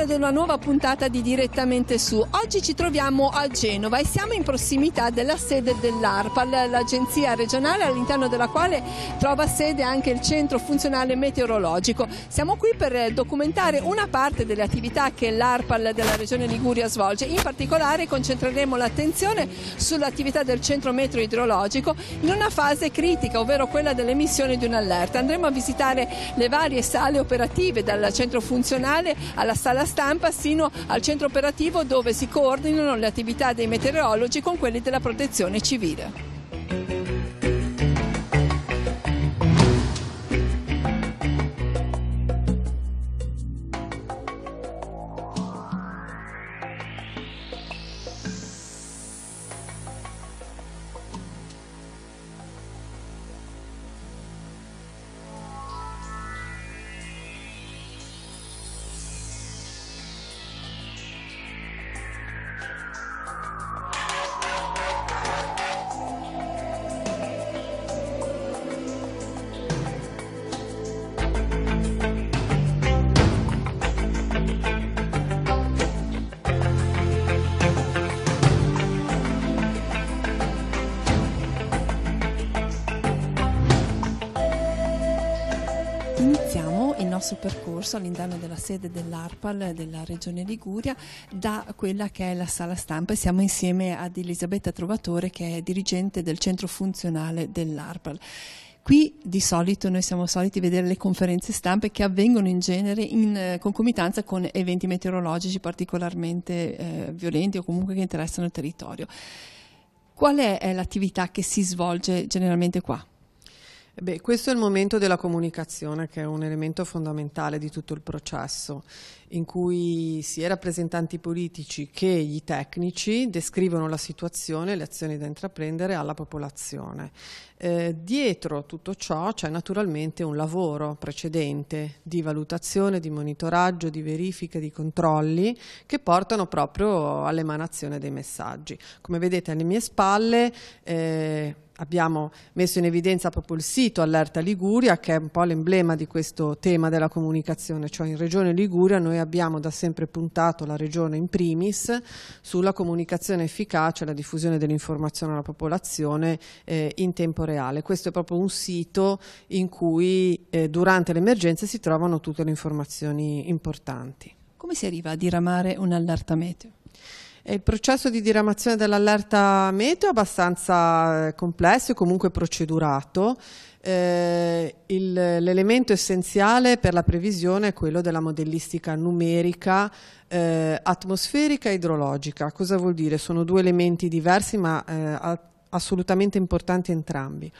ad una nuova puntata di Direttamente Su. Oggi ci troviamo a Genova e siamo in prossimità della sede dell'ARPAL, l'agenzia regionale all'interno della quale trova sede anche il centro funzionale meteorologico. Siamo qui per documentare una parte delle attività che l'ARPAL della regione Liguria svolge. In particolare concentreremo l'attenzione sull'attività del centro metro idrologico in una fase critica, ovvero quella dell'emissione di un'allerta. Andremo a visitare le varie sale operative dal centro funzionale alla sala stampa sino al centro operativo dove si coordinano le attività dei meteorologi con quelli della protezione civile. stesso percorso all'interno della sede dell'ARPAL della Regione Liguria da quella che è la sala stampa e siamo insieme ad Elisabetta Trovatore che è dirigente del centro funzionale dell'ARPAL. Qui di solito noi siamo soliti vedere le conferenze stampe che avvengono in genere in eh, concomitanza con eventi meteorologici particolarmente eh, violenti o comunque che interessano il territorio. Qual è l'attività che si svolge generalmente qua? Beh, questo è il momento della comunicazione che è un elemento fondamentale di tutto il processo in cui sia i rappresentanti politici che i tecnici descrivono la situazione e le azioni da intraprendere alla popolazione. Eh, dietro tutto ciò c'è naturalmente un lavoro precedente di valutazione, di monitoraggio, di verifica, di controlli che portano proprio all'emanazione dei messaggi. Come vedete alle mie spalle eh, abbiamo messo in evidenza proprio il sito Allerta Liguria che è un po' l'emblema di questo tema della comunicazione, cioè in Regione Liguria noi abbiamo da sempre puntato la Regione in primis sulla comunicazione efficace, la diffusione dell'informazione alla popolazione eh, in tempo reale. Questo è proprio un sito in cui eh, durante l'emergenza si trovano tutte le informazioni importanti. Come si arriva a diramare un'allerta meteo? Eh, il processo di diramazione dell'allerta meteo è abbastanza eh, complesso e comunque procedurato. Eh, l'elemento essenziale per la previsione è quello della modellistica numerica eh, atmosferica e idrologica. Cosa vuol dire? Sono due elementi diversi ma eh, assolutamente importanti entrambi.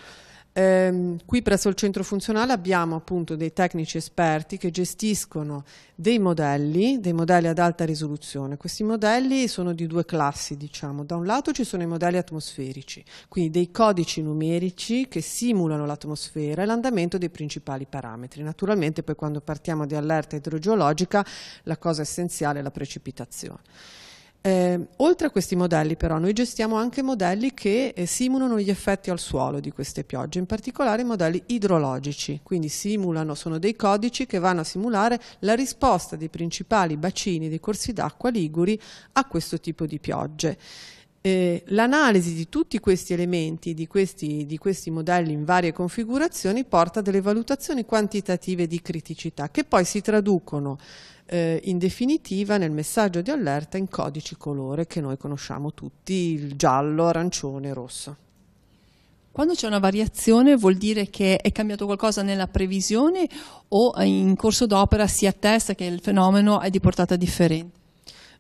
Eh, qui presso il centro funzionale abbiamo appunto dei tecnici esperti che gestiscono dei modelli, dei modelli ad alta risoluzione. Questi modelli sono di due classi, diciamo. Da un lato ci sono i modelli atmosferici, quindi dei codici numerici che simulano l'atmosfera e l'andamento dei principali parametri. Naturalmente poi quando partiamo di allerta idrogeologica la cosa essenziale è la precipitazione. Eh, oltre a questi modelli però noi gestiamo anche modelli che eh, simulano gli effetti al suolo di queste piogge, in particolare modelli idrologici, quindi simulano, sono dei codici che vanno a simulare la risposta dei principali bacini dei corsi d'acqua liguri a questo tipo di piogge. Eh, l'analisi di tutti questi elementi, di questi, di questi, modelli in varie configurazioni, porta a delle valutazioni quantitative di criticità che poi si traducono eh, in definitiva nel messaggio di allerta in codici colore che noi conosciamo tutti, il giallo, arancione, rosso. Quando c'è una variazione vuol dire che è cambiato qualcosa nella previsione o in corso d'opera si attesta che il fenomeno è di portata differente?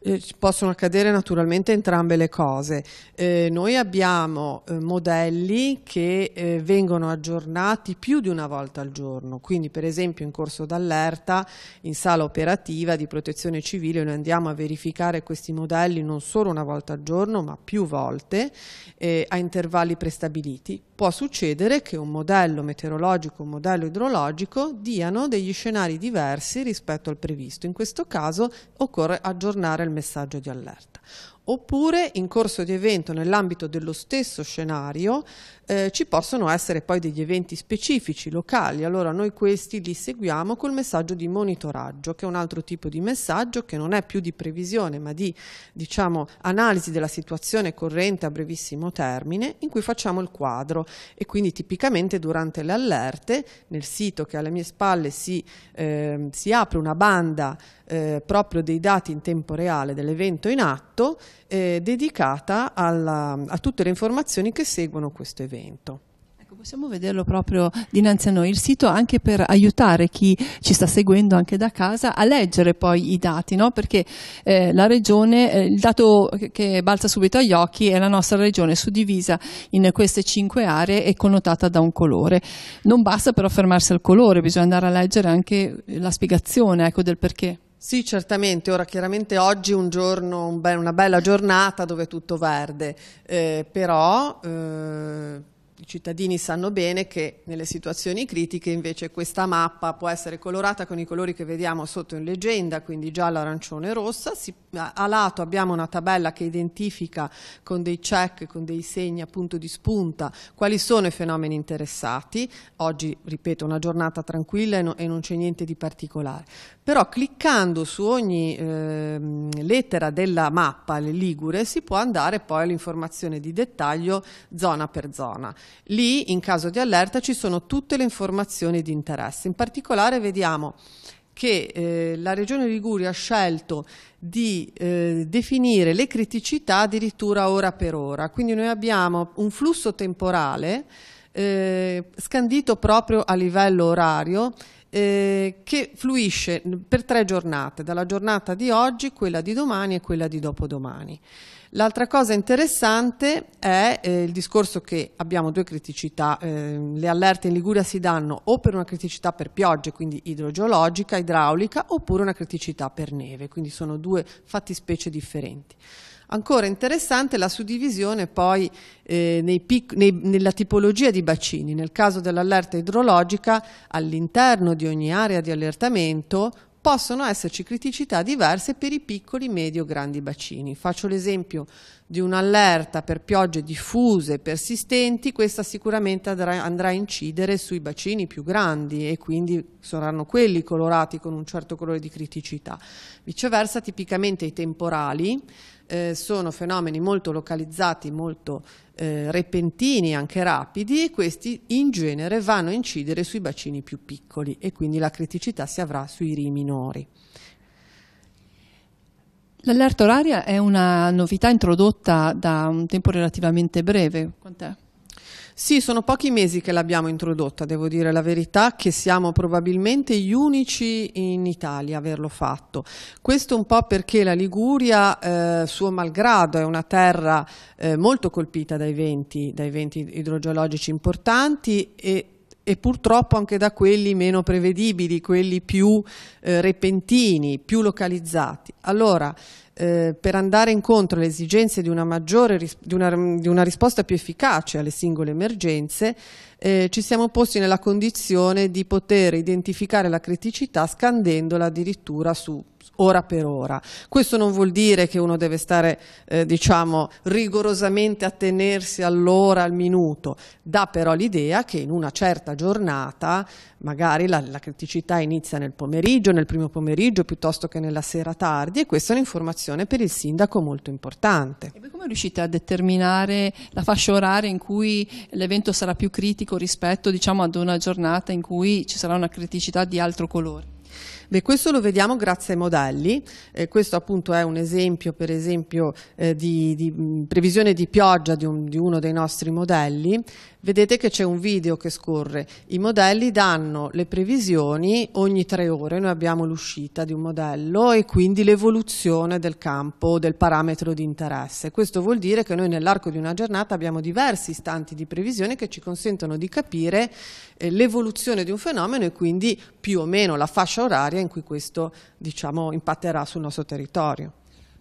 Eh, possono accadere naturalmente entrambe le cose. Eh, noi abbiamo eh, modelli che eh, vengono aggiornati più di una volta al giorno, quindi per esempio in corso d'allerta, in sala operativa di protezione civile, noi andiamo a verificare questi modelli non solo una volta al giorno, ma più volte eh, a intervalli prestabiliti. Può succedere che un modello meteorologico, un modello idrologico diano degli scenari diversi rispetto al previsto. In questo caso occorre aggiornare il il messaggio di allerta. Oppure in corso di evento nell'ambito dello stesso scenario eh, ci possono essere poi degli eventi specifici, locali, allora noi questi li seguiamo col messaggio di monitoraggio, che è un altro tipo di messaggio che non è più di previsione ma di diciamo, analisi della situazione corrente a brevissimo termine, in cui facciamo il quadro e quindi tipicamente durante le allerte nel sito che alle mie spalle si, eh, si apre una banda eh, proprio dei dati in tempo reale dell'evento in atto eh, dedicata alla, a tutte le informazioni che seguono questo evento intervento ecco, possiamo vederlo proprio dinanzi a noi, il sito anche per aiutare chi ci sta seguendo anche da casa a leggere poi i dati, no? perché eh, la regione, eh, il dato che balza subito agli occhi è la nostra regione suddivisa in queste cinque aree e connotata da un colore. Non basta però fermarsi al colore, bisogna andare a leggere anche la spiegazione ecco, del perché. Sì, certamente. Ora, chiaramente oggi è un giorno, un be una bella giornata dove è tutto verde, eh, però... Eh i cittadini sanno bene che nelle situazioni critiche invece questa mappa può essere colorata con i colori che vediamo sotto in leggenda, quindi giallo, arancione e rossa. Si, a lato abbiamo una tabella che identifica con dei check, con dei segni appunto di spunta, quali sono i fenomeni interessati. Oggi, ripeto, una giornata tranquilla e, no, e non c'è niente di particolare. Però cliccando su ogni eh, lettera della mappa, le ligure, si può andare poi all'informazione di dettaglio zona per zona. Lì, in caso di allerta, ci sono tutte le informazioni di interesse. In particolare vediamo che eh, la Regione Liguria ha scelto di eh, definire le criticità addirittura ora per ora. Quindi noi abbiamo un flusso temporale eh, scandito proprio a livello orario eh, che fluisce per tre giornate, dalla giornata di oggi, quella di domani e quella di dopodomani. L'altra cosa interessante è eh, il discorso che abbiamo due criticità, eh, le allerte in Liguria si danno o per una criticità per piogge, quindi idrogeologica, idraulica, oppure una criticità per neve, quindi sono due fattispecie differenti. Ancora interessante la suddivisione poi eh, nei pic, nei, nella tipologia di bacini. Nel caso dell'allerta idrologica, all'interno di ogni area di allertamento possono esserci criticità diverse per i piccoli, medio, grandi bacini. Faccio l'esempio di un'allerta per piogge diffuse, persistenti, questa sicuramente andrà, andrà, a incidere sui bacini più grandi e quindi saranno quelli colorati con un certo colore di criticità. Viceversa, tipicamente i temporali eh, sono fenomeni molto localizzati, molto eh, repentini, anche rapidi, e questi in genere vanno a incidere sui bacini più piccoli e quindi la criticità si avrà sui ri minori. L'allerta oraria è una novità introdotta da un tempo relativamente breve. Quant'è? Sì, sono pochi mesi che l'abbiamo introdotta, devo dire la verità, che siamo probabilmente gli unici in Italia a averlo fatto. Questo un po' perché la Liguria, eh, suo malgrado, è una terra eh, molto colpita dai venti, dai venti idrogeologici importanti e e purtroppo anche da quelli meno prevedibili, quelli più eh, repentini, più localizzati. Allora, eh, per andare incontro alle esigenze di una, maggiore, di, una, di una risposta più efficace alle singole emergenze, eh, ci siamo posti nella condizione di poter identificare la criticità scandendola addirittura su ora per ora. Questo non vuol dire che uno deve stare eh, diciamo, rigorosamente a tenersi all'ora, al minuto, dà però l'idea che in una certa giornata magari la, la, criticità inizia nel pomeriggio, nel primo pomeriggio piuttosto che nella sera tardi e questa è un'informazione per il sindaco molto importante. E come riuscite a determinare la fascia oraria in cui l'evento sarà più critico? specifico rispetto diciamo, ad una giornata in cui ci sarà una criticità di altro colore? Beh, questo lo vediamo grazie ai modelli, eh, questo appunto è un esempio per esempio eh, di, di, previsione di pioggia di, un, di, uno dei nostri modelli, vedete che c'è un video che scorre. I modelli danno le previsioni ogni tre ore, noi abbiamo l'uscita di un modello e quindi l'evoluzione del campo, del parametro di interesse. Questo vuol dire che noi nell'arco di una giornata abbiamo diversi istanti di previsione che ci consentono di capire eh, l'evoluzione di un fenomeno e quindi più o meno la fascia oraria in cui questo diciamo, impatterà sul nostro territorio.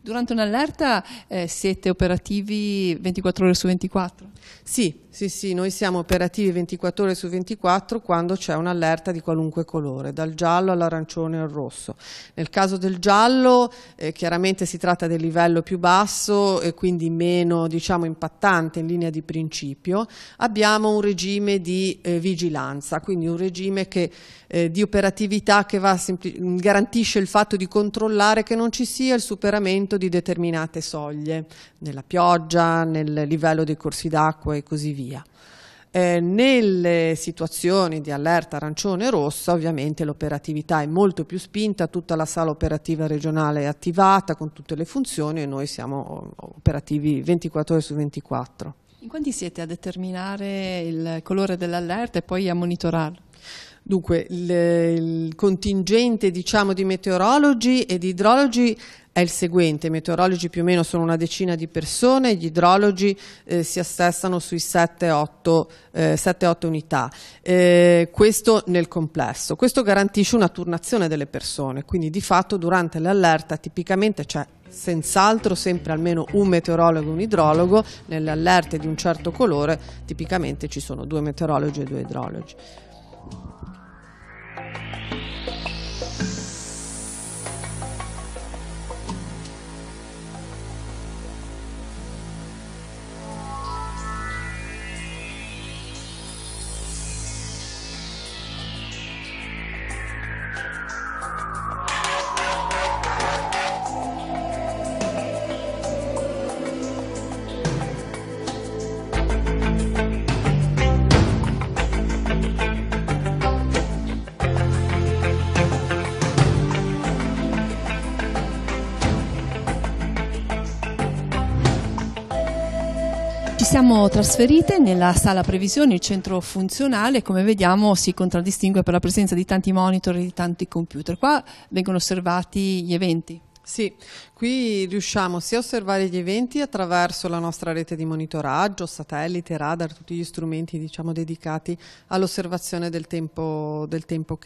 Durante un'allerta eh, siete operativi 24 ore su 24? Sì, sì, sì, noi siamo operativi 24 ore su 24 quando c'è un'allerta di qualunque colore, dal giallo all'arancione al rosso. Nel caso del giallo eh, chiaramente si tratta del livello più basso e quindi meno diciamo, impattante in linea di principio. Abbiamo un regime di eh, vigilanza, quindi un regime che, eh, di operatività che garantisce il fatto di controllare che non ci sia il superamento di determinate soglie, nella pioggia, nel livello dei corsi d'acqua e così via via. Eh, nelle situazioni di allerta arancione e rossa ovviamente l'operatività è molto più spinta, tutta la sala operativa regionale è attivata con tutte le funzioni e noi siamo oh, operativi 24 ore su 24. In quanti siete a determinare il colore dell'allerta e poi a monitorarlo? Dunque, il, il contingente diciamo, di meteorologi e di idrologi è il seguente, i meteorologi più o meno sono una decina di persone, gli idrologi eh, si assestano sui 7-8 eh, unità, eh, questo nel complesso. Questo garantisce una turnazione delle persone, quindi di fatto durante l'allerta tipicamente c'è senz'altro sempre almeno un meteorologo e un idrologo, nelle allerte di un certo colore tipicamente ci sono due meteorologi e due idrologi. trasferite nella sala previsioni, il centro funzionale, come vediamo si contraddistingue per la presenza di tanti monitor e di tanti computer. Qua vengono osservati gli eventi. Sì, qui riusciamo sia a osservare gli eventi attraverso la nostra rete di monitoraggio, satellite, radar, tutti gli strumenti diciamo, dedicati all'osservazione del tempo, del tempo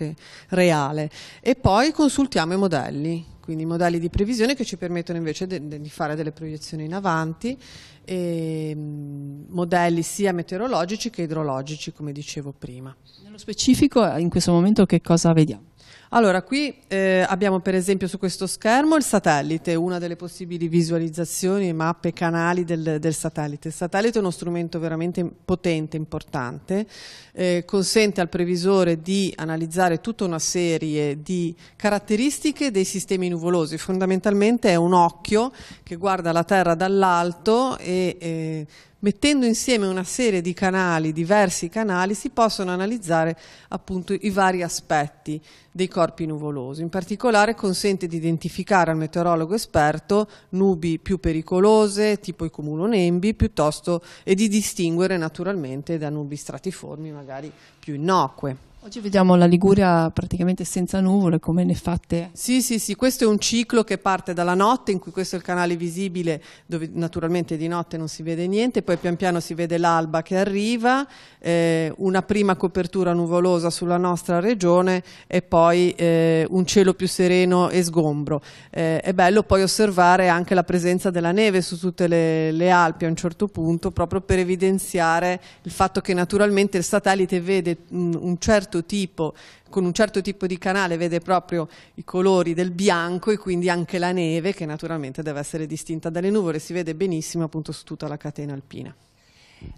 reale e poi consultiamo i modelli quindi modelli di previsione che ci permettono invece di fare delle proiezioni in avanti, ehm, modelli sia meteorologici che idrologici, come dicevo prima. Nello specifico, in questo momento che cosa vediamo? Allora, qui eh, abbiamo per esempio su questo schermo il satellite, una delle possibili visualizzazioni, mappe, canali del, del satellite. Il satellite è uno strumento veramente potente, importante, eh, consente al previsore di analizzare tutta una serie di caratteristiche dei sistemi nuvolosi. Fondamentalmente è un occhio che guarda la Terra dall'alto e... Eh, mettendo insieme una serie di canali, diversi canali, si possono analizzare appunto i vari aspetti dei corpi nuvolosi. In particolare consente di identificare al meteorologo esperto nubi più pericolose, tipo i cumulonembi, piuttosto e di distinguere naturalmente da nubi stratiformi magari più innocue. Oggi vediamo la Liguria praticamente senza nuvole, come ne fate? Sì, sì, sì, questo è un ciclo che parte dalla notte, in cui questo è il canale visibile, dove naturalmente di notte non si vede niente, poi pian piano si vede l'alba che arriva, eh, una prima copertura nuvolosa sulla nostra regione e poi eh, un cielo più sereno e sgombro. Eh, è bello poi osservare anche la presenza della neve su tutte le, le Alpi a un certo punto, proprio per evidenziare il fatto che naturalmente il satellite vede mm, un certo certo tipo, con un certo tipo di canale vede proprio i colori del bianco e quindi anche la neve che naturalmente deve essere distinta dalle nuvole, si vede benissimo appunto su tutta la catena alpina.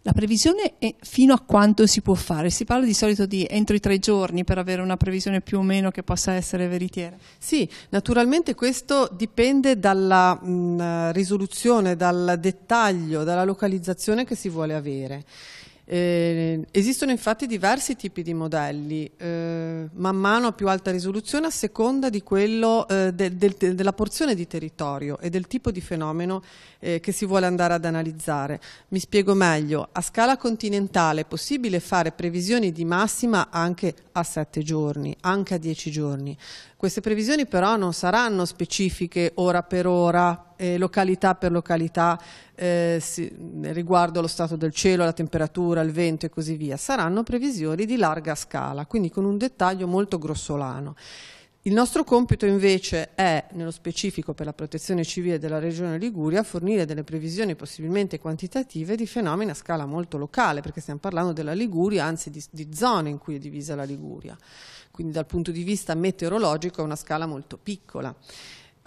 La previsione è fino a quanto si può fare? Si parla di solito di entro i tre giorni per avere una previsione più o meno che possa essere veritiera. Sì, naturalmente questo dipende dalla mh, mm, risoluzione, dal dettaglio, dalla localizzazione che si vuole avere. Eh, esistono infatti diversi tipi di modelli, eh, man mano a più alta risoluzione a seconda quello, eh, del, del, della porzione di territorio e del tipo di fenomeno eh, che si vuole andare ad analizzare. Mi spiego meglio, a scala continentale è possibile fare previsioni di massima anche a 7 giorni, anche a 10 giorni. Queste previsioni però non saranno specifiche ora per ora, eh, località per località eh, si, riguardo allo stato del cielo, la temperatura, il vento e così via, saranno previsioni di larga scala, quindi con un dettaglio molto grossolano. Il nostro compito invece è, nello specifico per la protezione civile della regione Liguria, fornire delle previsioni possibilmente quantitative di fenomeni a scala molto locale, perché stiamo parlando della Liguria, anzi di, di zone in cui è divisa la Liguria. Quindi dal punto di vista meteorologico è una scala molto piccola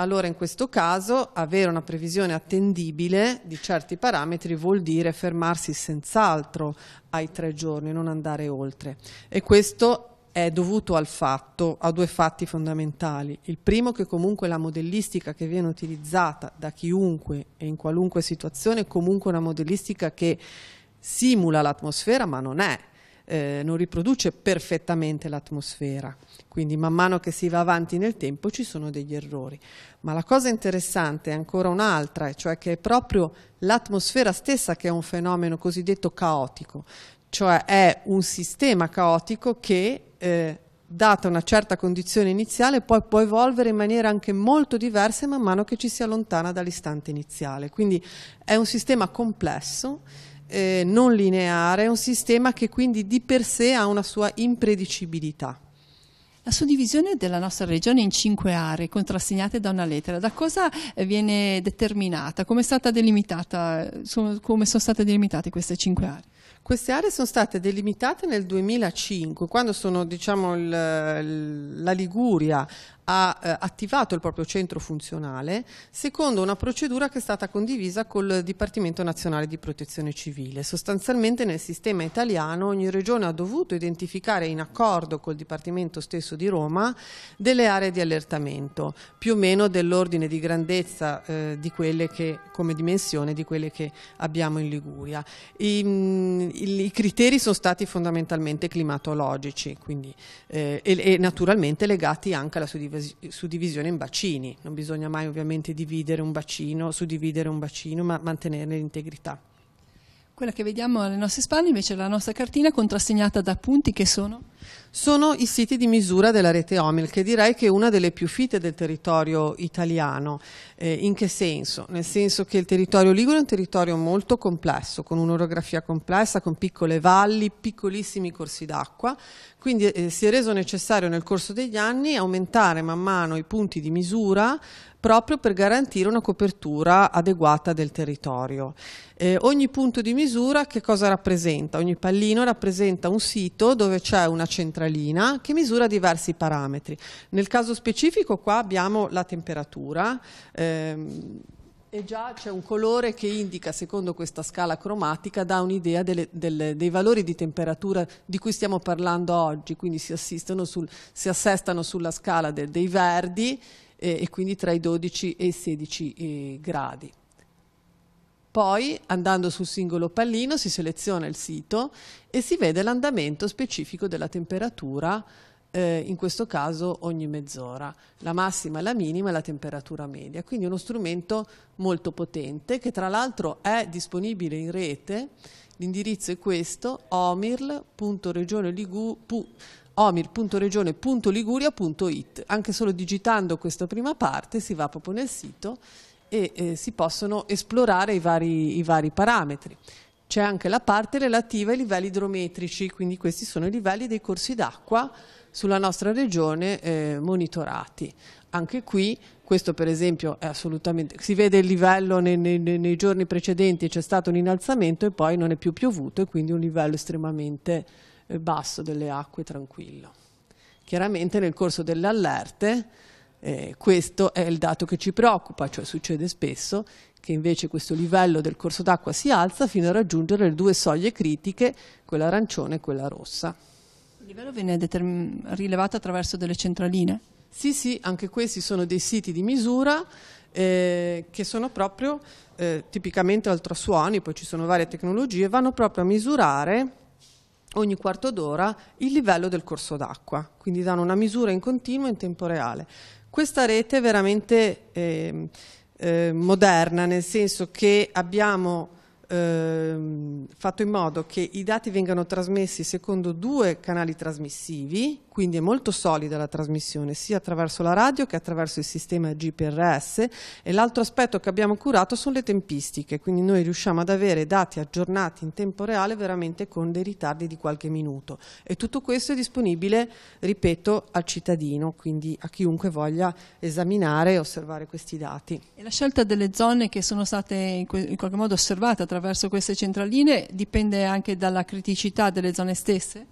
allora in questo caso avere una previsione attendibile di certi parametri vuol dire fermarsi senz'altro ai tre giorni, non andare oltre. E questo è dovuto al fatto, a due fatti fondamentali. Il primo che comunque la modellistica che viene utilizzata da chiunque e in qualunque situazione è comunque una modellistica che simula l'atmosfera ma non è eh, non riproduce perfettamente l'atmosfera, quindi man mano che si va avanti nel tempo ci sono degli errori. Ma la cosa interessante è ancora un'altra, cioè che è proprio l'atmosfera stessa che è un fenomeno cosiddetto caotico, cioè è un sistema caotico che... Eh, data una certa condizione iniziale, poi può evolvere in maniera anche molto diversa man mano che ci si allontana dall'istante iniziale. Quindi è un sistema complesso eh, non lineare, è un sistema che quindi di per sé ha una sua impredicibilità. La suddivisione della nostra regione in cinque aree contrassegnate da una lettera, da cosa eh, viene determinata? Come, sono, come sono state delimitate queste cinque aree? Queste aree sono state delimitate nel 2005, quando sono, diciamo, il, la Liguria ha eh, attivato il proprio centro funzionale secondo una procedura che è stata condivisa col Dipartimento Nazionale di Protezione Civile. Sostanzialmente nel sistema italiano ogni regione ha dovuto identificare in accordo col Dipartimento stesso di Roma delle aree di allertamento, più o meno dell'ordine di grandezza eh, di quelle che, come dimensione di quelle che abbiamo in Liguria. I, mm, i, i criteri sono stati fondamentalmente climatologici quindi, eh, e, e naturalmente legati anche alla suddivisione suddivisione in bacini, non bisogna mai ovviamente dividere un bacino, suddividere un bacino, ma mantenerne l'integrità. Quella che vediamo alle nostre spalle invece è la nostra cartina contrassegnata da punti che sono? Sono i siti di misura della rete Omil, che direi che è una delle più fitte del territorio italiano. Eh, in che senso? Nel senso che il territorio Ligure è un territorio molto complesso, con un'orografia complessa, con piccole valli, piccolissimi corsi d'acqua, quindi eh, si è reso necessario nel corso degli anni aumentare man mano i punti di misura proprio per garantire una copertura adeguata del territorio. Eh, ogni punto di misura che cosa rappresenta? Ogni pallino rappresenta un sito dove c'è una centralina che misura diversi parametri. Nel caso specifico qua abbiamo la temperatura, ehm, e già c'è un colore che indica, secondo questa scala cromatica, dà un'idea dei valori di temperatura di cui stiamo parlando oggi, quindi si, sul, si assestano sulla scala de, dei verdi eh, e quindi tra i 12 e i 16 eh, gradi. Poi, andando sul singolo pallino, si seleziona il sito e si vede l'andamento specifico della temperatura eh, in questo caso ogni mezz'ora. La massima, e la minima e la temperatura media. Quindi uno strumento molto potente che tra l'altro è disponibile in rete. L'indirizzo è questo, omir.regione.liguria.it. Anche solo digitando questa prima parte si va proprio nel sito e eh, si possono esplorare i vari, i vari parametri. C'è anche la parte relativa ai livelli idrometrici, quindi questi sono i livelli dei corsi d'acqua sulla nostra regione eh, monitorati. Anche qui questo per esempio è assolutamente, si vede il livello nei, nei, nei giorni precedenti, c'è stato un innalzamento e poi non è più piovuto e quindi un livello estremamente eh, basso delle acque tranquillo. Chiaramente nel corso delle allerte eh, questo è il dato che ci preoccupa, cioè succede spesso che invece questo livello del corso d'acqua si alza fino a raggiungere le due soglie critiche, quella arancione e quella rossa livello viene determin- rilevato attraverso delle centraline? Sì, sì, anche questi sono dei siti di misura eh, che sono proprio eh, tipicamente ultrasuoni, poi ci sono varie tecnologie, vanno proprio a misurare ogni quarto d'ora il livello del corso d'acqua, quindi danno una misura in continuo in tempo reale. Questa rete è veramente ehm, eh, moderna, nel senso che abbiamo ehm, fatto in modo che i dati vengano trasmessi secondo due canali trasmissivi, quindi è molto solida la trasmissione sia attraverso la radio che attraverso il sistema GPRS e l'altro aspetto che abbiamo curato sono le tempistiche, quindi noi riusciamo ad avere dati aggiornati in tempo reale veramente con dei ritardi di qualche minuto e tutto questo è disponibile, ripeto, al cittadino, quindi a chiunque voglia esaminare e osservare questi dati. E la scelta delle zone che sono state in qualche modo osservate attraverso attraverso queste centraline dipende anche dalla criticità delle zone stesse?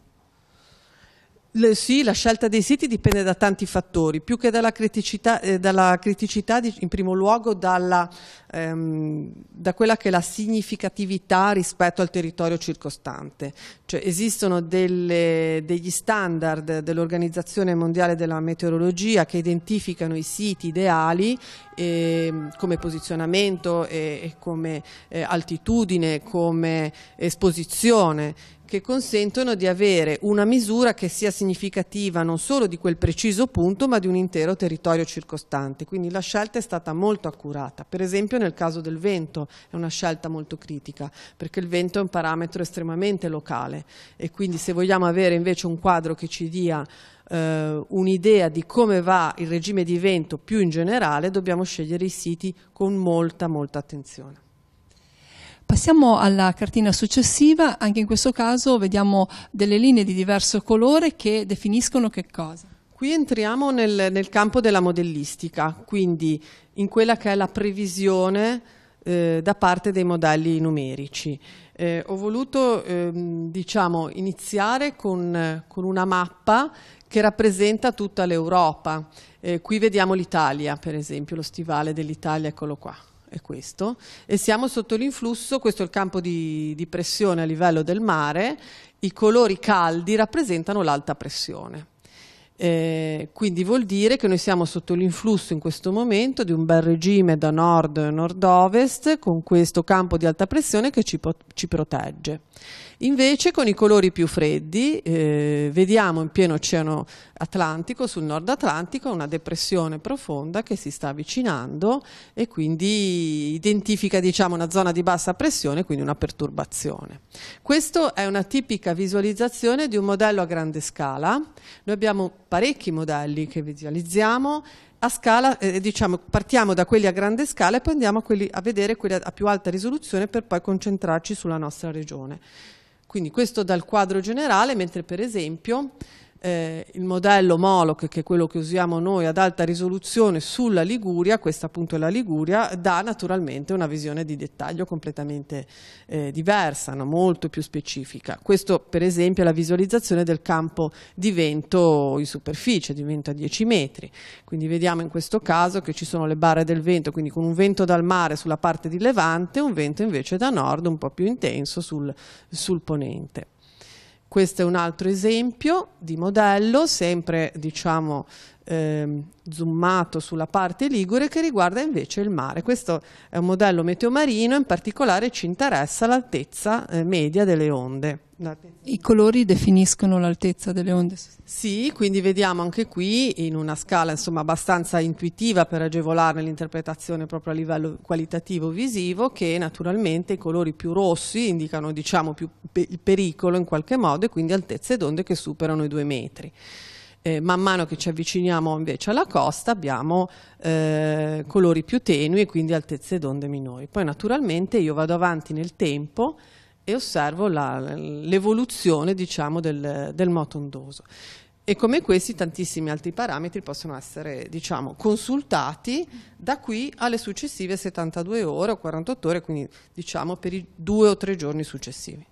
Le, sì, la scelta dei siti dipende da tanti fattori, più che dalla criticità, eh, dalla criticità di, in primo luogo dalla, ehm, da quella che è la significatività rispetto al territorio circostante. Cioè, esistono delle, degli standard dell'Organizzazione Mondiale della Meteorologia che identificano i siti ideali eh, come posizionamento, e, e come eh, altitudine, come esposizione che consentono di avere una misura che sia significativa non solo di quel preciso punto ma di un intero territorio circostante. Quindi la scelta è stata molto accurata. Per esempio nel caso del vento è una scelta molto critica perché il vento è un parametro estremamente locale e quindi se vogliamo avere invece un quadro che ci dia eh, un'idea di come va il regime di vento più in generale dobbiamo scegliere i siti con molta molta attenzione. Passiamo alla cartina successiva, anche in questo caso vediamo delle linee di diverso colore che definiscono che cosa. Qui entriamo nel, nel campo della modellistica, quindi in quella che è la previsione eh, da parte dei modelli numerici. Eh, ho voluto ehm, diciamo, iniziare con, con una mappa che rappresenta tutta l'Europa. Eh, qui vediamo l'Italia, per esempio, lo stivale dell'Italia, eccolo qua è questo, e siamo sotto l'influsso, questo è il campo di, di pressione a livello del mare, i colori caldi rappresentano l'alta pressione. Eh, quindi vuol dire che noi siamo sotto l'influsso in questo momento di un bel regime da nord-nord-ovest e con questo campo di alta pressione che ci, ci protegge. Invece con i colori più freddi eh, vediamo in pieno oceano Atlantico, sul nord Atlantico, una depressione profonda che si sta avvicinando e quindi identifica diciamo, una zona di bassa pressione, quindi una perturbazione. Questa è una tipica visualizzazione di un modello a grande scala. Noi abbiamo parecchi modelli che visualizziamo a scala, eh, eh, diciamo, partiamo da quelli a grande scala e poi andiamo a, quelli, a vedere quelli a, a più alta risoluzione per poi concentrarci sulla nostra regione. Quindi questo dal quadro generale, mentre per esempio eh, il modello Moloch, che è quello che usiamo noi ad alta risoluzione sulla Liguria, questa appunto è la Liguria, dà naturalmente una visione di dettaglio completamente eh, diversa, no? molto più specifica. Questo per esempio è la visualizzazione del campo di vento in superficie, di vento a 10 metri. Quindi vediamo in questo caso che ci sono le barre del vento, quindi con un vento dal mare sulla parte di levante, un vento invece da nord un po' più intenso sul, sul ponente. Questo è un altro esempio di modello, sempre diciamo, eh, zoomato sulla parte ligure che riguarda invece il mare. Questo è un modello meteomarino, in particolare ci interessa l'altezza eh, media delle onde. I colori definiscono l'altezza delle onde? Sì, quindi vediamo anche qui in una scala insomma, abbastanza intuitiva per agevolare l'interpretazione proprio a livello qualitativo visivo che naturalmente i colori più rossi indicano diciamo, più pe il pericolo in qualche modo e quindi altezze d'onde che superano i due metri. Eh, man mano che ci avviciniamo invece alla costa abbiamo eh, colori più tenui e quindi altezze d'onde minori. Poi naturalmente io vado avanti nel tempo e osservo l'evoluzione diciamo, del, del moto ondoso. E come questi tantissimi altri parametri possono essere diciamo, consultati da qui alle successive 72 ore o 48 ore, quindi diciamo per i due o tre giorni successivi.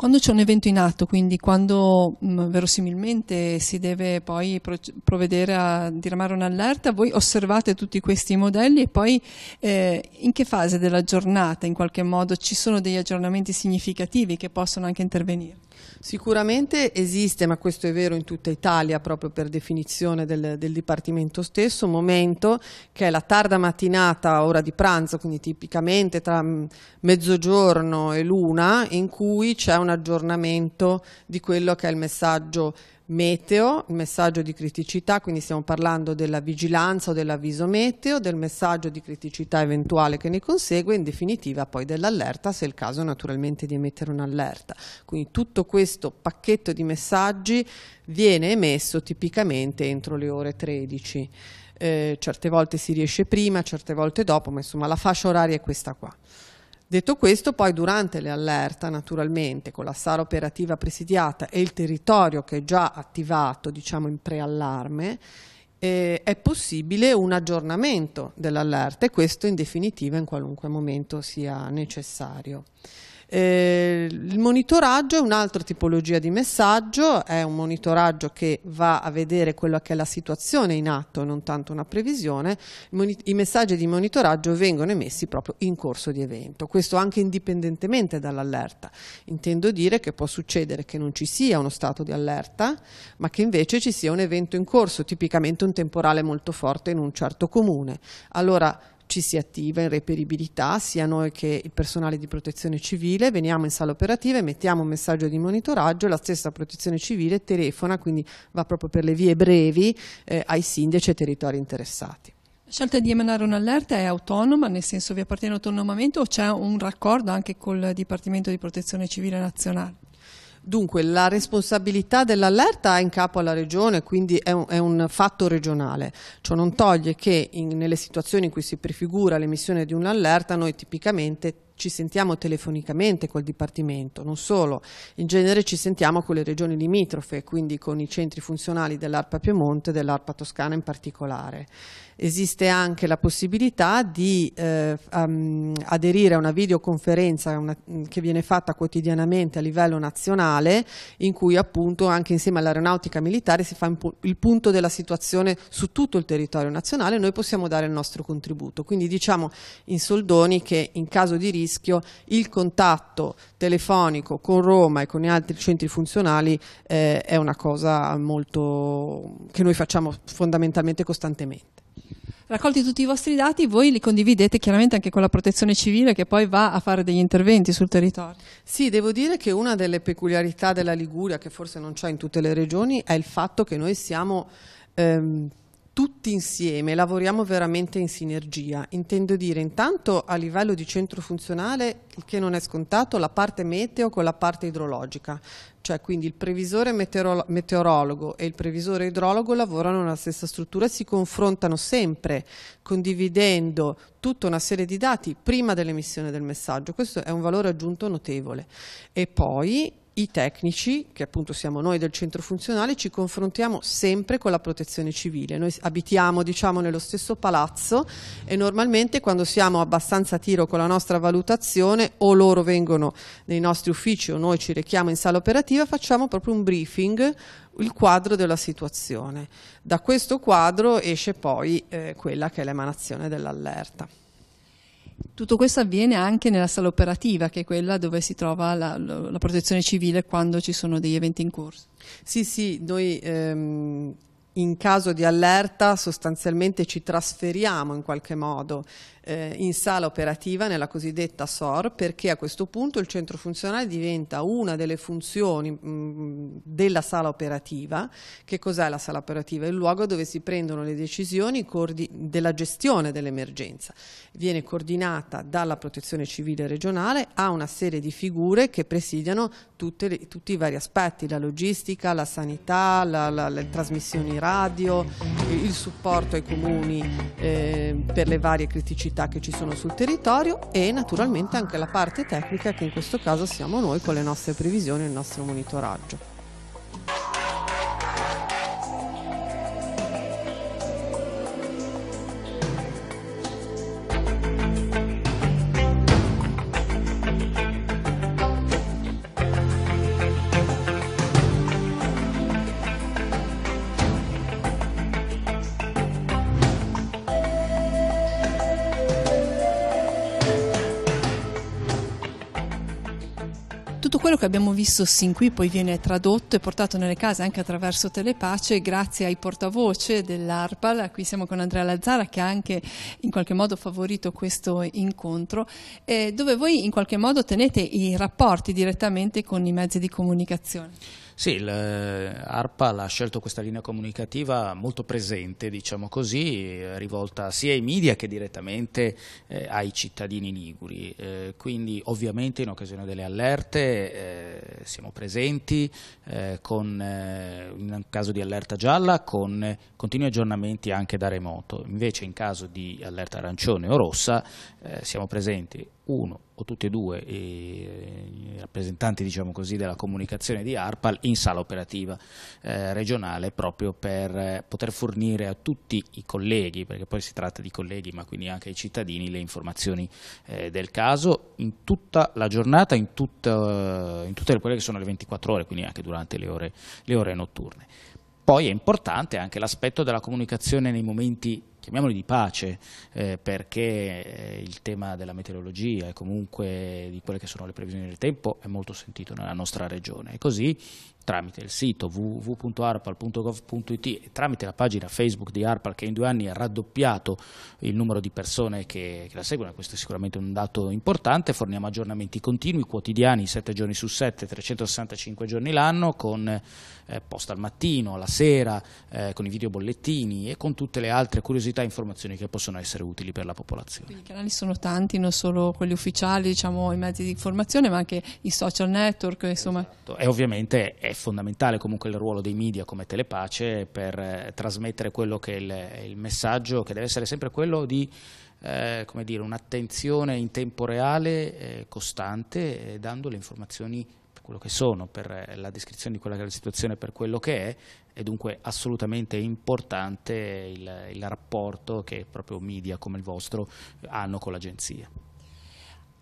Quando c'è un evento in atto, quindi quando mh, mm, verosimilmente si deve poi pro- provvedere a diramare un'allerta, voi osservate tutti questi modelli e poi eh, in che fase della giornata in qualche modo ci sono degli aggiornamenti significativi che possono anche intervenire? Sicuramente esiste, ma questo è vero in tutta Italia proprio per definizione del, del Dipartimento stesso, un momento che è la tarda mattinata, ora di pranzo, quindi tipicamente tra mm, mezzogiorno e l'una, in cui c'è un aggiornamento di quello che è il messaggio meteo, il messaggio di criticità, quindi stiamo parlando della vigilanza o dell'avviso meteo, del messaggio di criticità eventuale che ne consegue, in definitiva poi dell'allerta, se è il caso naturalmente di emettere un'allerta. Quindi tutto questo pacchetto di messaggi viene emesso tipicamente entro le ore 13. Eh, certe volte si riesce prima, certe volte dopo, ma insomma la fascia oraria è questa qua. Detto questo, poi durante le allerta, naturalmente, con la sala operativa presidiata e il territorio che è già attivato, diciamo in preallarme, eh, è possibile un aggiornamento dell'allerta e questo in definitiva in qualunque momento sia necessario. Eh, il monitoraggio è un'altra tipologia di messaggio, è un monitoraggio che va a vedere quella che è la situazione in atto, non tanto una previsione. I messaggi di monitoraggio vengono emessi proprio in corso di evento, questo anche indipendentemente dall'allerta. Intendo dire che può succedere che non ci sia uno stato di allerta, ma che invece ci sia un evento in corso, tipicamente un temporale molto forte in un certo comune. Allora, ci si attiva in reperibilità, sia noi che il personale di protezione civile, veniamo in sala operativa e mettiamo un messaggio di monitoraggio, la stessa protezione civile telefona, quindi va proprio per le vie brevi eh, ai sindaci e ai territori interessati. La scelta di emanare un'allerta è autonoma, nel senso vi appartiene autonomamente o c'è un raccordo anche col Dipartimento di Protezione Civile Nazionale? Dunque, la responsabilità dell'allerta è in capo alla regione, quindi è un, è un fatto regionale. Ciò non toglie che in, nelle situazioni in cui si prefigura l'emissione di un'allerta, noi tipicamente ci sentiamo telefonicamente col Dipartimento, non solo, in genere ci sentiamo con le regioni limitrofe, quindi con i centri funzionali dell'ARPA Piemonte e dell'ARPA Toscana in particolare. Esiste anche la possibilità di eh, um, aderire a una videoconferenza una, mm, che viene fatta quotidianamente a livello nazionale in cui appunto anche insieme all'aeronautica militare si fa il punto della situazione su tutto il territorio nazionale e noi possiamo dare il nostro contributo. Quindi diciamo in soldoni che in caso di rischio rischio il contatto telefonico con Roma e con gli altri centri funzionali eh, è una cosa molto, che noi facciamo fondamentalmente costantemente. Raccolti tutti i vostri dati, voi li condividete chiaramente anche con la protezione civile che poi va a fare degli interventi sul territorio. Sì, devo dire che una delle peculiarità della Liguria, che forse non c'è in tutte le regioni, è il fatto che noi siamo... Ehm, tutti insieme lavoriamo veramente in sinergia. Intendo dire intanto a livello di centro funzionale, il che non è scontato, la parte meteo con la parte idrologica. Cioè quindi il previsore meteorologo e il previsore idrologo lavorano nella stessa struttura e si confrontano sempre condividendo tutta una serie di dati prima dell'emissione del messaggio. Questo è un valore aggiunto notevole. E poi i tecnici, che appunto siamo noi del centro funzionale, ci confrontiamo sempre con la protezione civile. Noi abitiamo diciamo, nello stesso palazzo e normalmente quando siamo abbastanza a tiro con la nostra valutazione o loro vengono nei nostri uffici o noi ci rechiamo in sala operativa, facciamo proprio un briefing il quadro della situazione. Da questo quadro esce poi eh, quella che è l'emanazione dell'allerta. Tutto questo avviene anche nella sala operativa, che è quella dove si trova la, la protezione civile quando ci sono degli eventi in corso. Sì, sì, noi ehm in caso di allerta sostanzialmente ci trasferiamo in qualche modo eh, in sala operativa nella cosiddetta SOR perché a questo punto il centro funzionale diventa una delle funzioni mh, mm, della sala operativa. Che cos'è la sala operativa? È il luogo dove si prendono le decisioni della gestione dell'emergenza. Viene coordinata dalla protezione civile regionale a una serie di figure che presidiano le, tutti i vari aspetti, la logistica, la sanità, la, la, le trasmissioni radio, il supporto ai comuni eh, per le varie criticità attività che ci sono sul territorio e naturalmente anche la parte tecnica che in questo caso siamo noi con le nostre previsioni e il nostro monitoraggio. tutto quello che abbiamo visto sin qui poi viene tradotto e portato nelle case anche attraverso Telepace grazie ai portavoce dell'ARPAL, qui siamo con Andrea Lazzara che ha anche in qualche modo favorito questo incontro, eh, dove voi in qualche modo tenete i rapporti direttamente con i mezzi di comunicazione. Sì, l'ARPA eh, ha scelto questa linea comunicativa molto presente, diciamo così, eh, rivolta sia ai media che direttamente eh, ai cittadini liguri. Eh, quindi ovviamente in occasione delle allerte eh, siamo presenti eh, con, in caso di allerta gialla con continui aggiornamenti anche da remoto. Invece in caso di allerta arancione o rossa siamo presenti uno o tutti e due i rappresentanti diciamo così, della comunicazione di ARPAL in sala operativa eh, regionale proprio per eh, poter fornire a tutti i colleghi, perché poi si tratta di colleghi ma quindi anche ai cittadini, le informazioni eh, del caso in tutta la giornata, in, tutta, in, tutte quelle che sono le 24 ore, quindi anche durante le ore, le ore notturne. Poi è importante anche l'aspetto della comunicazione nei momenti chiamiamoli di pace, eh, perché eh, il tema della meteorologia e comunque di quelle che sono le previsioni del tempo è molto sentito nella nostra regione. E così tramite il sito www.arpal.gov.it e tramite la pagina Facebook di Arpal che in due anni ha raddoppiato il numero di persone che, che la seguono, questo è sicuramente un dato importante, forniamo aggiornamenti continui, quotidiani, 7 giorni su 7, 365 giorni l'anno, con eh, post al mattino, alla sera, eh, con i video bollettini e con tutte le altre curiosità pubblicità e informazioni che possono essere utili per la popolazione. Quindi I canali sono tanti, non solo quelli ufficiali, diciamo, i mezzi di informazione, ma anche i social network. Insomma. Esatto. E ovviamente è fondamentale comunque il ruolo dei media come Telepace per eh, trasmettere quello che è il, il messaggio, che deve essere sempre quello di... Eh, un'attenzione in tempo reale eh, costante, eh, dando le informazioni quello che sono, per eh, la descrizione di quella che è la situazione, per quello che è, è dunque assolutamente importante il, il rapporto che proprio media come il vostro eh, hanno con l'agenzia.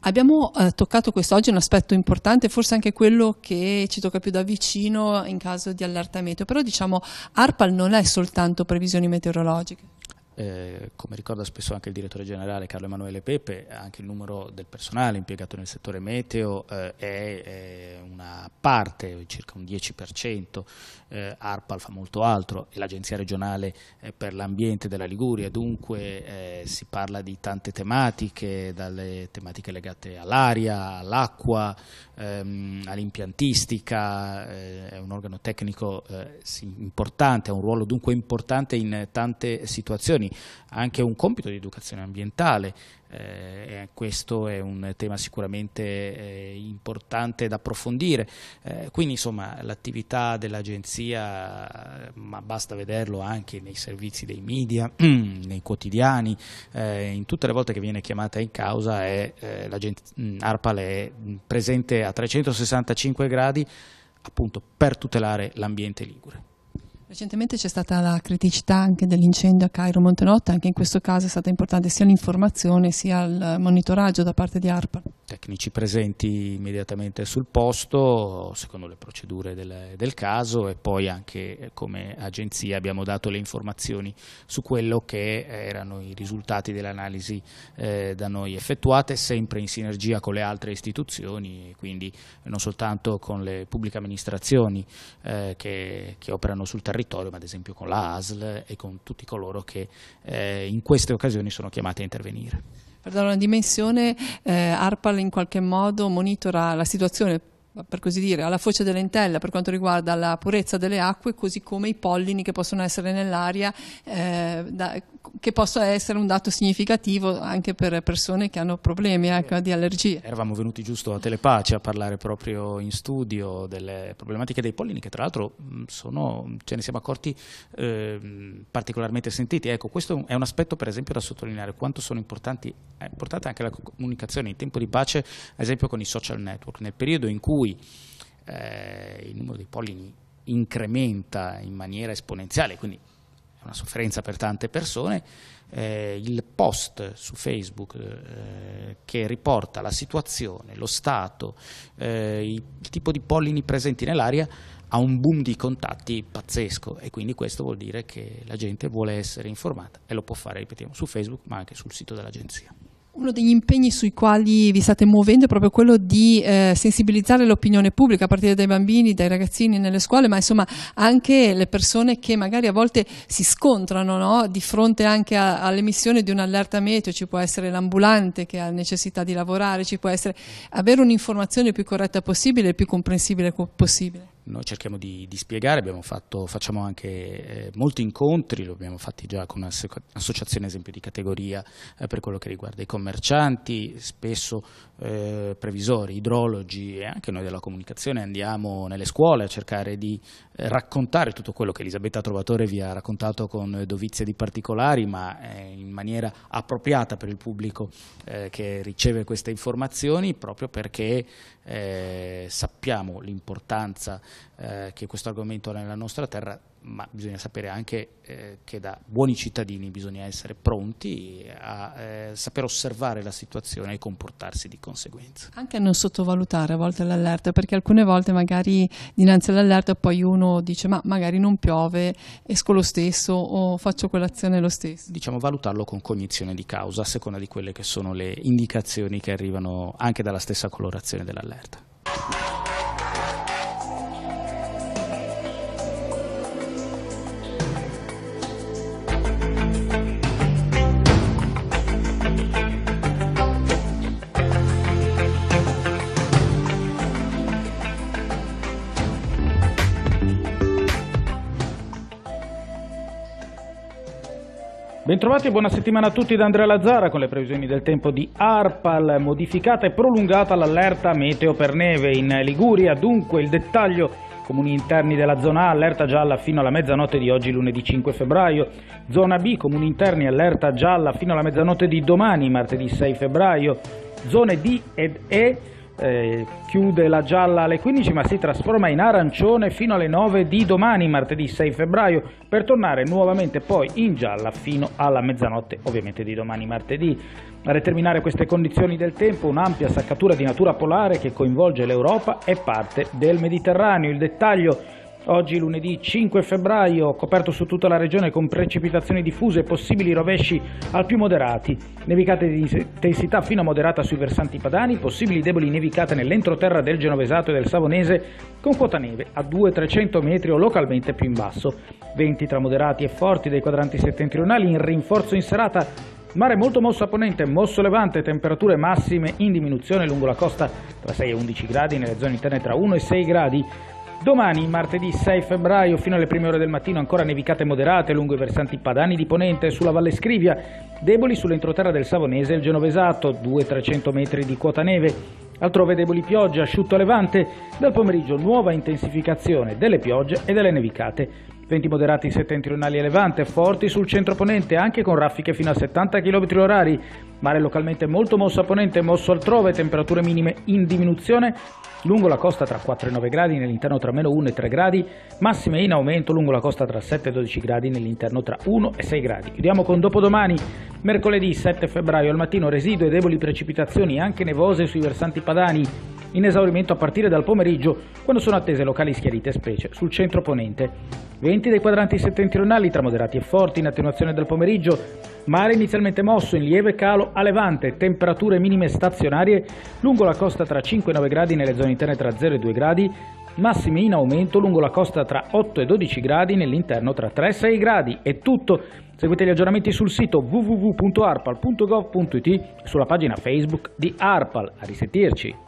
Abbiamo eh, toccato quest'oggi un aspetto importante, forse anche quello che ci tocca più da vicino in caso di allertamento, però diciamo ARPAL non è soltanto previsioni meteorologiche eh, come ricorda spesso anche il direttore generale Carlo Emanuele Pepe, anche il numero del personale impiegato nel settore meteo eh, è, è, una parte, circa un 10%, eh, ARPAL fa molto altro, e l'Agenzia regionale eh, per l'ambiente della Liguria, dunque eh, si parla di tante tematiche, dalle tematiche legate all'aria, all'acqua, ehm, all'impiantistica, eh, è un organo tecnico importante, ha un ruolo dunque importante in tante situazioni cittadini, anche un compito di educazione ambientale. Eh, questo è un tema sicuramente eh, importante da approfondire. Eh, quindi insomma l'attività dell'agenzia, ma basta vederlo anche nei servizi dei media, nei quotidiani, eh, in tutte le volte che viene chiamata in causa è, eh, mm, ARPAL è mm, presente a 365 gradi appunto per tutelare l'ambiente ligure. Recentemente c'è stata la criticità anche dell'incendio a Cairo Montenotte, anche in questo caso è stata importante sia l'informazione sia il monitoraggio da parte di ARPA. Tecnici presenti immediatamente sul posto, secondo le procedure del, del caso e poi anche eh, come agenzia abbiamo dato le informazioni su quello che eh, erano i risultati dell'analisi eh, da noi effettuate, sempre in sinergia con le altre istituzioni, quindi non soltanto con le pubbliche amministrazioni eh, che, che operano sul territorio, territorio, ma ad esempio con la ASL e con tutti coloro che eh, in queste occasioni sono chiamati a intervenire. Per dare una dimensione, eh, ARPAL in qualche modo monitora la situazione per così dire, alla foce dell'entella per quanto riguarda la purezza delle acque, così come i pollini che possono essere nell'aria eh, che possa essere un dato significativo anche per persone che hanno problemi ecco, di allergie. Eravamo venuti giusto a Telepace a parlare proprio in studio delle problematiche dei pollini che tra l'altro mm, sono, ce ne siamo accorti eh, particolarmente sentiti. Ecco, questo è un aspetto per esempio da sottolineare quanto sono importanti, è importante anche la comunicazione in tempo di pace, ad esempio con i social network, nel periodo in cui eh, il numero dei pollini incrementa in maniera esponenziale, quindi una sofferenza per tante persone, eh, il post su Facebook eh, che riporta la situazione, lo stato, eh, il tipo di pollini presenti nell'aria ha un boom di contatti pazzesco e quindi questo vuol dire che la gente vuole essere informata e lo può fare, ripetiamo, su Facebook ma anche sul sito dell'agenzia. Uno degli impegni sui quali vi state muovendo è proprio quello di eh, sensibilizzare l'opinione pubblica a partire dai bambini, dai ragazzini nelle scuole, ma insomma anche le persone che magari a volte si scontrano no? di fronte anche all'emissione di un'allerta meteo, ci può essere l'ambulante che ha necessità di lavorare, ci può essere avere un'informazione più corretta possibile, e più comprensibile possibile. Noi cerchiamo di, di spiegare, fatto, facciamo anche eh, molti incontri, lo abbiamo fatti già con un'associazione esempio di categoria eh, per quello che riguarda i commercianti, spesso eh, previsori, idrologi e anche noi della comunicazione andiamo nelle scuole a cercare di eh, raccontare tutto quello che Elisabetta Trovatore vi ha raccontato con dovizia di particolari, ma eh, in maniera appropriata per il pubblico eh, che riceve queste informazioni, proprio perché eh, sappiamo l'importanza eh, che questo argomento ha nella nostra terra, ma bisogna sapere anche eh, che da buoni cittadini bisogna essere pronti a eh, saper osservare la situazione e comportarsi di conseguenza. Anche a non sottovalutare a volte l'allerta, perché alcune volte magari dinanzi all'allerta poi uno dice ma magari non piove, esco lo stesso o faccio colazione lo stesso. Diciamo valutarlo con cognizione di causa a seconda di quelle che sono le indicazioni che arrivano anche dalla stessa colorazione dell'allerta. Bentrovati e buona settimana a tutti da Andrea Lazzara con le previsioni del tempo di ARPAL, modificata e prolungata l'allerta meteo per neve in Liguria, dunque il dettaglio comuni interni della zona A, allerta gialla fino alla mezzanotte di oggi lunedì 5 febbraio, zona B, comuni interni, allerta gialla fino alla mezzanotte di domani martedì 6 febbraio, zone D ed E eh, chiude la gialla alle 15 ma si trasforma in arancione fino alle 9 di domani martedì 6 febbraio per tornare nuovamente poi in gialla fino alla mezzanotte ovviamente di domani martedì a determinare queste condizioni del tempo un'ampia saccatura di natura polare che coinvolge l'Europa e parte del Mediterraneo il dettaglio Oggi lunedì 5 febbraio, coperto su tutta la regione con precipitazioni diffuse e possibili rovesci al più moderati, nevicate di intensità fino a moderata sui versanti padani, possibili deboli nevicate nell'entroterra del Genovesato e del Savonese con quota neve a 200-300 metri o localmente più in basso. Venti tra moderati e forti dei quadranti settentrionali in rinforzo in serata Mare molto mosso a ponente, mosso levante, temperature massime in diminuzione lungo la costa tra 6 e 11 gradi, nelle zone interne tra 1 e 6 gradi. Domani, martedì 6 febbraio, fino alle prime ore del mattino, ancora nevicate moderate lungo i versanti padani di Ponente e sulla Valle Scrivia, deboli sull'entroterra del Savonese e il Genovesato, 200-300 metri di quota neve. Altrove deboli piogge, asciutto a levante, dal pomeriggio nuova intensificazione delle piogge e delle nevicate. Venti moderati settentrionali a levante, forti sul centro ponente, anche con raffiche fino a 70 km orari. mare localmente molto mosso a ponente, mosso altrove, temperature minime in diminuzione lungo la costa tra 4 e 9 gradi, nell'interno tra meno 1 e 3 gradi, massime in aumento lungo la costa tra 7 e 12 gradi, nell'interno tra 1 e 6 gradi. Chiudiamo con dopodomani, mercoledì 7 febbraio al mattino residui e deboli precipitazioni anche nevose sui versanti padani, in esaurimento a partire dal pomeriggio, quando sono attese locali schiarite specie sul centro ponente. Venti dei quadranti settentrionali tra moderati e forti in attenuazione del pomeriggio, mare inizialmente mosso in lieve calo a levante, temperature minime stazionarie lungo la costa tra 5 e 9 gradi nelle zone interne tra 0 e 2 gradi, massime in aumento lungo la costa tra 8 e 12 gradi, nell'interno tra 3 e 6 gradi. È tutto. Seguite gli aggiornamenti sul sito www.arpal.gov.it sulla pagina Facebook di Arpal. A risentirci.